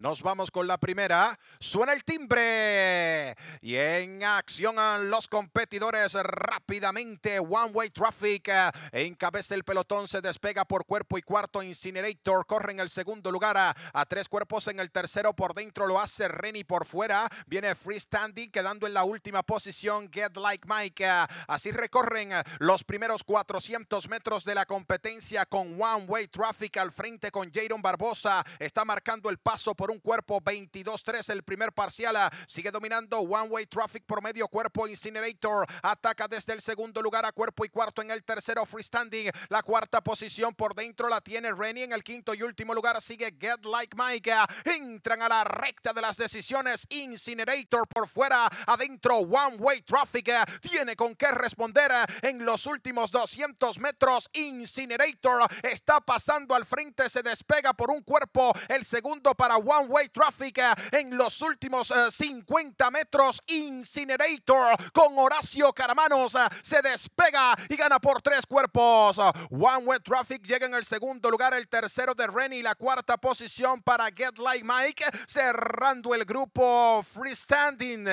Nos vamos con la primera. Suena el timbre. Y en acción los competidores rápidamente. One Way Traffic eh, encabeza el pelotón. Se despega por cuerpo y cuarto. Incinerator corre en el segundo lugar. Eh, a, tres cuerpos en el tercero. Por dentro lo hace Renny por fuera. Viene Freestanding quedando en la última posición. Get Like Mike. Eh, así recorren los primeros 400 metros de la competencia con One Way Traffic al frente con Jaron Barbosa. Está marcando el paso por un cuerpo. 22-3 el primer parcial. Sigue dominando One Way Traffic por medio cuerpo. Incinerator ataca desde el segundo lugar a cuerpo y cuarto en el tercero. Freestanding. La cuarta posición por dentro la tiene Rennie. En el quinto y último lugar sigue Get Like Mike. Entran a la recta de las decisiones. Incinerator por fuera. Adentro One Way Traffic. Tiene con qué responder en los últimos 200 metros. Incinerator está pasando al frente. Se despega por un cuerpo. El segundo para One One-Way Traffic eh, en los últimos 50 eh, metros. Incinerator con Horacio Caramanos eh, se despega y gana por tres cuerpos. One-Way Traffic llega en el segundo lugar, el tercero de Renny, la cuarta posición para Get Like Mike, cerrando el grupo Freestanding.